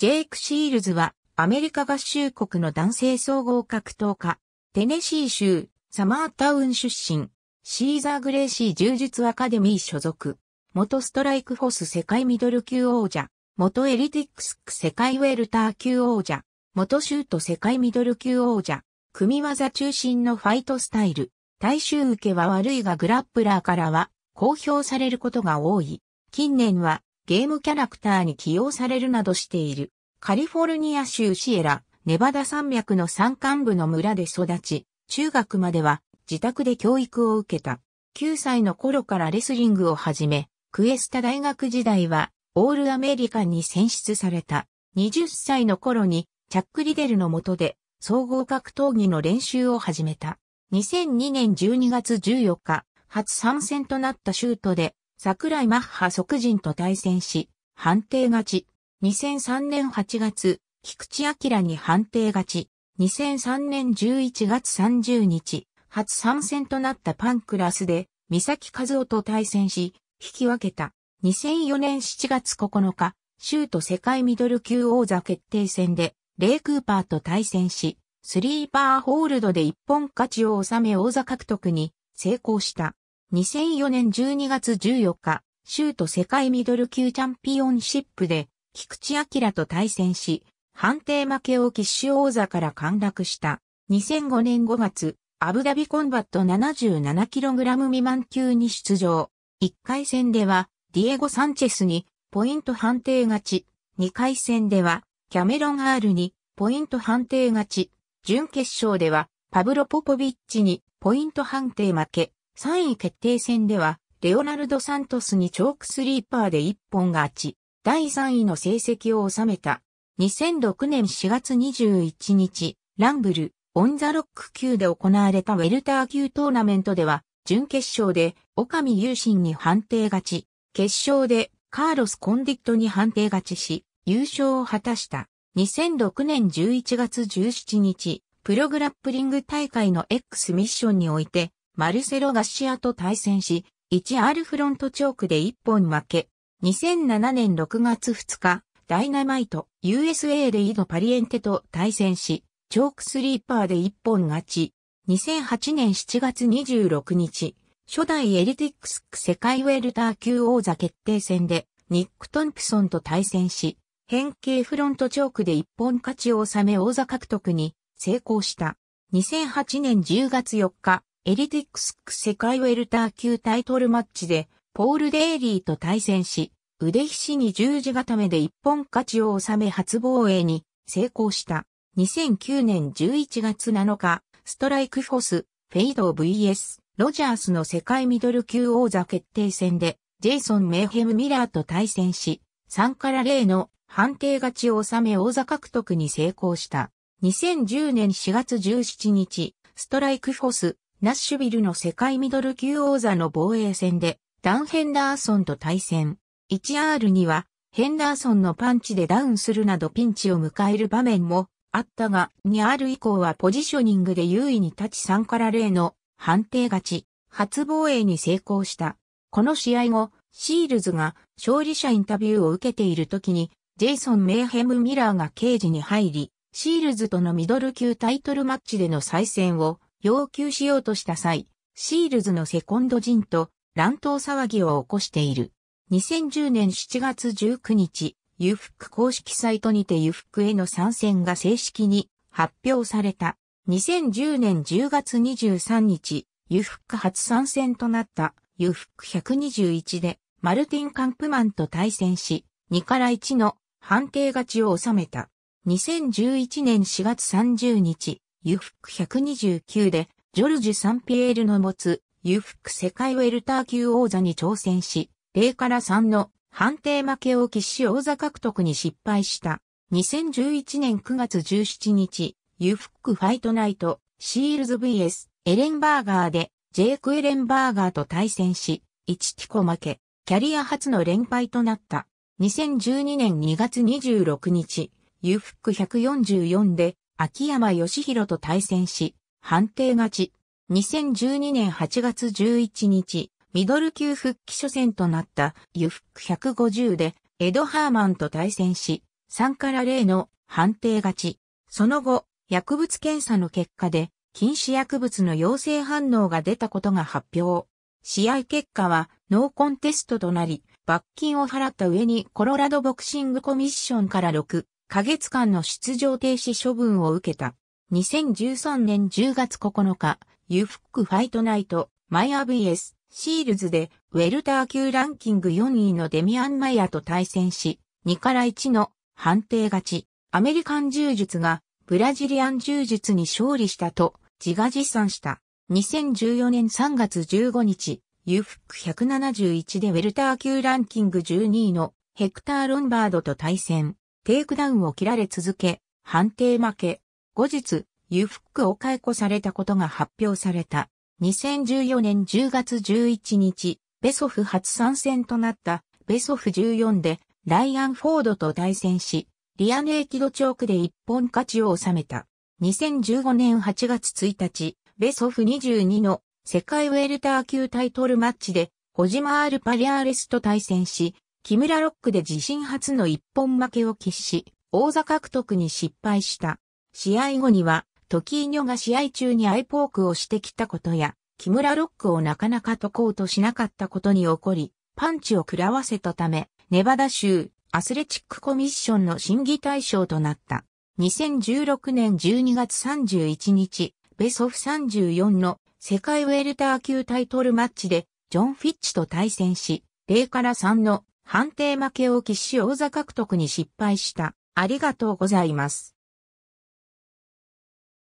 ジェイク・シールズは、アメリカ合衆国の男性総合格闘家、テネシー州、サマータウン出身、シーザー・グレイシー柔術アカデミー所属、元ストライクフォス世界ミドル級王者、元エリティックスク世界ウェルター級王者、元シュート世界ミドル級王者、組技中心のファイトスタイル、大衆受けは悪いがグラップラーからは、公表されることが多い。近年は、ゲームキャラクターに起用されるなどしている。カリフォルニア州シエラ、ネバダ山脈の山間部の村で育ち、中学までは自宅で教育を受けた。9歳の頃からレスリングを始め、クエスタ大学時代はオールアメリカンに選出された。20歳の頃にチャックリデルの下で総合格闘技の練習を始めた。2002年12月14日、初参戦となったシュートで桜井マッハ即人と対戦し、判定勝ち。2003年8月、菊池明に判定勝ち。2003年11月30日、初参戦となったパンクラスで、三崎和夫と対戦し、引き分けた。2004年7月9日、シュート世界ミドル級王座決定戦で、レイ・クーパーと対戦し、スリーパーホールドで一本勝ちを収め王座獲得に成功した。2004年12月14日、シュート世界ミドル級チャンピオンシップで、菊池明と対戦し、判定負けをシュ王座から陥落した。2005年5月、アブダビコンバット 77kg 未満級に出場。1回戦では、ディエゴ・サンチェスに、ポイント判定勝ち。2回戦では、キャメロン・アールに、ポイント判定勝ち。準決勝では、パブロ・ポポビッチに、ポイント判定負け。3位決定戦では、レオナルド・サントスにチョークスリーパーで一本勝ち、第3位の成績を収めた。2006年4月21日、ランブル、オンザロック級で行われたウェルター級トーナメントでは、準決勝で、オカミ・ユーシンに判定勝ち、決勝で、カーロス・コンディットに判定勝ちし、優勝を果たした。2006年11月17日、プログラップリング大会の X ミッションにおいて、マルセロ・ガッシアと対戦し、1R フロントチョークで1本負け。2007年6月2日、ダイナマイト USA でイド・パリエンテと対戦し、チョークスリーパーで1本勝ち。2008年7月26日、初代エリティックスク世界ウェルター級王座決定戦で、ニック・トンプソンと対戦し、変形フロントチョークで一本勝ちを収め王座獲得に成功した。2008年10月4日、エリティックスク世界ウェルター級タイトルマッチで、ポール・デイリーと対戦し、腕ひしに十字固めで一本勝ちを収め初防衛に成功した。2009年11月7日、ストライクフォス、フェイド VS、ロジャースの世界ミドル級王座決定戦で、ジェイソン・メイヘム・ミラーと対戦し、3から0の判定勝ちを収め王座獲得に成功した。2010年4月17日、ストライクフォス、ナッシュビルの世界ミドル級王座の防衛戦で、ダン・ヘンダーソンと対戦。1R には、ヘンダーソンのパンチでダウンするなどピンチを迎える場面もあったが、2R 以降はポジショニングで優位に立ち3から0の判定勝ち、初防衛に成功した。この試合後、シールズが勝利者インタビューを受けている時に、ジェイソン・メイヘム・ミラーが刑事に入り、シールズとのミドル級タイトルマッチでの再戦を要求しようとした際、シールズのセコンド陣と乱闘騒ぎを起こしている。2010年7月19日、ユフック公式サイトにてユフックへの参戦が正式に発表された。2010年10月23日、ユフック初参戦となったユフック121でマルティン・カンプマンと対戦し、2から1の判定勝ちを収めた。2011年4月30日、ユフック129で、ジョルジュ・サンピエールの持つ、ユフック世界ウェルター級王座に挑戦し、0から3の判定負けを喫し王座獲得に失敗した。2011年9月17日、ユフックファイトナイト、シールズ vs エレンバーガーで、ジェイク・エレンバーガーと対戦し、1ティコ負け、キャリア初の連敗となった。2012年2月26日、ユフック144で、秋山義弘と対戦し、判定勝ち。2012年8月11日、ミドル級復帰初戦となったユフック150でエド・ハーマンと対戦し、3から0の判定勝ち。その後、薬物検査の結果で禁止薬物の陽性反応が出たことが発表。試合結果はノーコンテストとなり、罰金を払った上にコロラドボクシングコミッションから6ヶ月間の出場停止処分を受けた。2013年10月9日、ユフックファイトナイト、マイア VS、シールズで、ウェルター級ランキング4位のデミアン・マイアと対戦し、2から1の判定勝ち。アメリカン柔術が、ブラジリアン柔術に勝利したと、自画実賛した。2014年3月15日、ユフック171でウェルター級ランキング12位のヘクター・ロンバードと対戦。テイクダウンを切られ続け、判定負け。後日、裕福ックを解雇されたことが発表された。2014年10月11日、ベソフ初参戦となったベソフ14でライアン・フォードと対戦し、リアネーキドチョークで一本勝ちを収めた。2015年8月1日、ベソフ22の世界ウェルター級タイトルマッチで、ホジマール・パリアーレスと対戦し、木村ロックで自身初の一本負けを喫し、王座獲得に失敗した。試合後には、トキーニョが試合中にアイポークをしてきたことや、木村ロックをなかなか解こうとしなかったことに起こり、パンチを食らわせたため、ネバダ州アスレチックコミッションの審議対象となった。2016年12月31日、ベソフ34の世界ウェルター級タイトルマッチで、ジョン・フィッチと対戦し、0から3の判定負けを喫し王座獲得に失敗した。ありがとうございます。